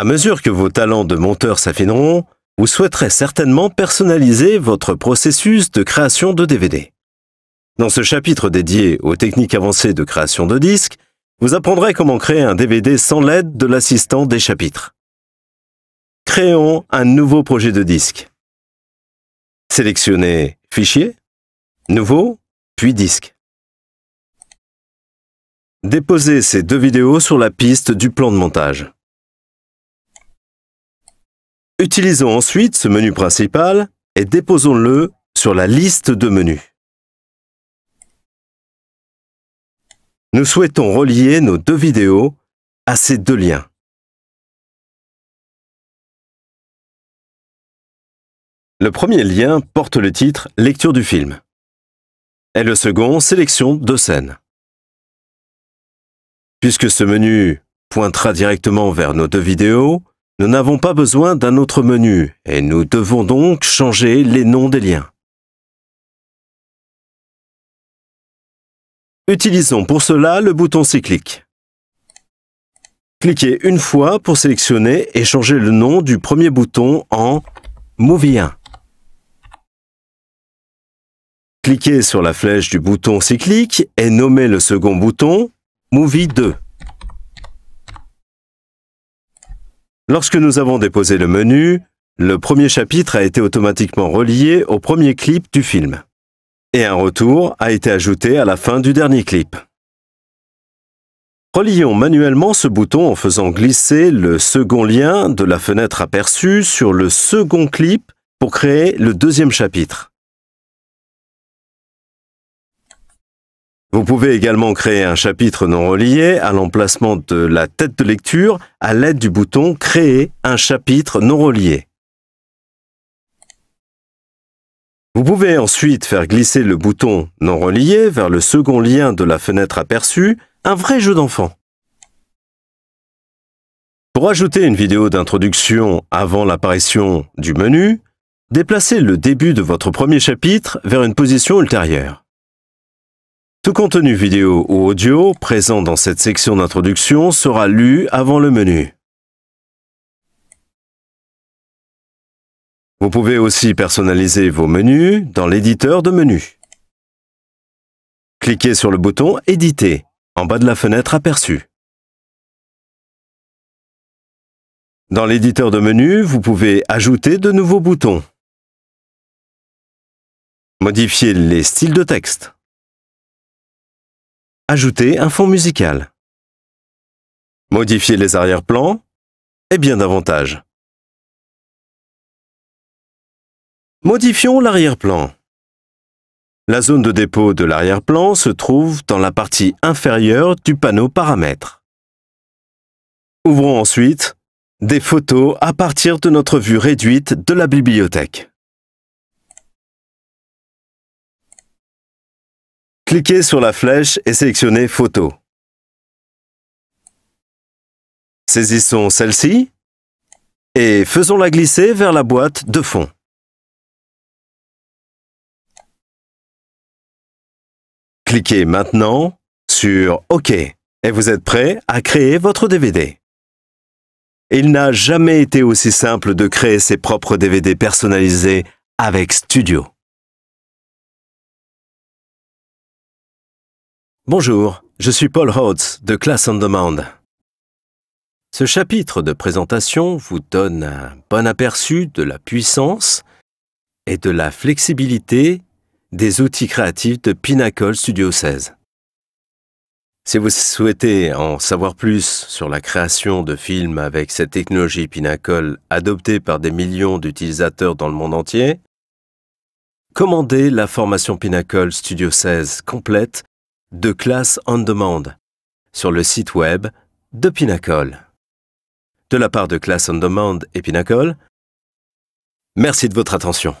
À mesure que vos talents de monteur s'affineront, vous souhaiterez certainement personnaliser votre processus de création de DVD. Dans ce chapitre dédié aux techniques avancées de création de disques, vous apprendrez comment créer un DVD sans l'aide de l'assistant des chapitres. Créons un nouveau projet de disque. Sélectionnez Fichier, Nouveau, puis Disque. Déposez ces deux vidéos sur la piste du plan de montage. Utilisons ensuite ce menu principal et déposons-le sur la liste de menus. Nous souhaitons relier nos deux vidéos à ces deux liens. Le premier lien porte le titre « Lecture du film » et le second « Sélection de scènes ». Puisque ce menu pointera directement vers nos deux vidéos, nous n'avons pas besoin d'un autre menu et nous devons donc changer les noms des liens. Utilisons pour cela le bouton cyclique. Cliquez une fois pour sélectionner et changer le nom du premier bouton en Movie 1. Cliquez sur la flèche du bouton cyclique et nommez le second bouton Movie 2. Lorsque nous avons déposé le menu, le premier chapitre a été automatiquement relié au premier clip du film. Et un retour a été ajouté à la fin du dernier clip. Relions manuellement ce bouton en faisant glisser le second lien de la fenêtre aperçue sur le second clip pour créer le deuxième chapitre. Vous pouvez également créer un chapitre non relié à l'emplacement de la tête de lecture à l'aide du bouton Créer un chapitre non relié. Vous pouvez ensuite faire glisser le bouton non relié vers le second lien de la fenêtre aperçue, un vrai jeu d'enfant. Pour ajouter une vidéo d'introduction avant l'apparition du menu, déplacez le début de votre premier chapitre vers une position ultérieure. Tout contenu vidéo ou audio présent dans cette section d'introduction sera lu avant le menu. Vous pouvez aussi personnaliser vos menus dans l'éditeur de menus. Cliquez sur le bouton « Éditer » en bas de la fenêtre aperçue. Dans l'éditeur de menus, vous pouvez ajouter de nouveaux boutons. Modifier les styles de texte. Ajouter un fond musical. Modifier les arrière-plans et bien davantage. Modifions l'arrière-plan. La zone de dépôt de l'arrière-plan se trouve dans la partie inférieure du panneau paramètres. Ouvrons ensuite des photos à partir de notre vue réduite de la bibliothèque. Cliquez sur la flèche et sélectionnez Photo. Saisissons celle-ci et faisons-la glisser vers la boîte de fond. Cliquez maintenant sur OK et vous êtes prêt à créer votre DVD. Il n'a jamais été aussi simple de créer ses propres DVD personnalisés avec Studio. Bonjour, je suis Paul Rhodes de Class on Demand. Ce chapitre de présentation vous donne un bon aperçu de la puissance et de la flexibilité des outils créatifs de Pinnacle Studio 16. Si vous souhaitez en savoir plus sur la création de films avec cette technologie Pinnacle adoptée par des millions d'utilisateurs dans le monde entier, commandez la formation Pinnacle Studio 16 complète de classe on demand sur le site web de Pinnacle. De la part de Classe on Demand et Pinnacle, merci de votre attention.